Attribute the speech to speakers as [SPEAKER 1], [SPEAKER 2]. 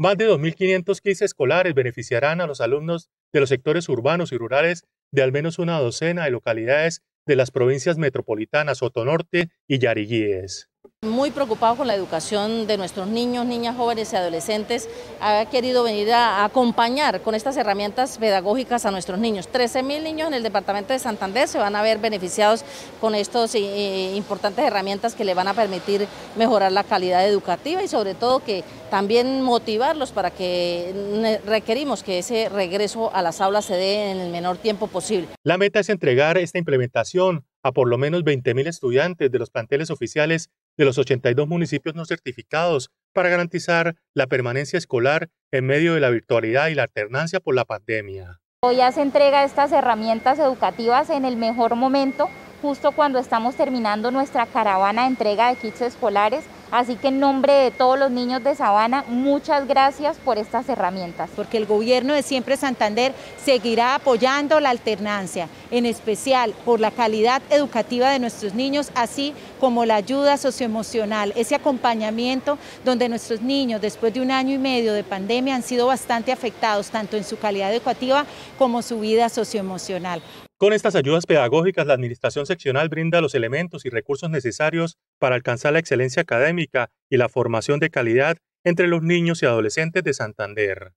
[SPEAKER 1] Más de 2.500 kits escolares beneficiarán a los alumnos de los sectores urbanos y rurales de al menos una docena de localidades de las provincias metropolitanas Otonorte y Yariguíes.
[SPEAKER 2] Muy preocupado con la educación de nuestros niños, niñas, jóvenes y adolescentes, ha querido venir a acompañar con estas herramientas pedagógicas a nuestros niños. 13.000 niños en el departamento de Santander se van a ver beneficiados con estas eh, eh, importantes herramientas que le van a permitir mejorar la calidad educativa y sobre todo que también motivarlos para que mm, eh, requerimos que ese regreso a las aulas se dé en el menor tiempo posible.
[SPEAKER 1] La meta es entregar esta implementación a por lo menos 20.000 estudiantes de los planteles oficiales de los 82 municipios no certificados para garantizar la permanencia escolar en medio de la virtualidad y la alternancia por la pandemia.
[SPEAKER 3] Hoy ya se entrega estas herramientas educativas en el mejor momento, justo cuando estamos terminando nuestra caravana de entrega de kits escolares Así que en nombre de todos los niños de Sabana, muchas gracias por estas herramientas. Porque el gobierno de Siempre Santander seguirá apoyando
[SPEAKER 4] la alternancia, en especial por la calidad educativa de nuestros niños, así como la ayuda socioemocional, ese acompañamiento donde nuestros niños después de un año y medio de pandemia han sido bastante afectados tanto en su calidad educativa como su vida socioemocional.
[SPEAKER 1] Con estas ayudas pedagógicas, la Administración Seccional brinda los elementos y recursos necesarios para alcanzar la excelencia académica y la formación de calidad entre los niños y adolescentes de Santander.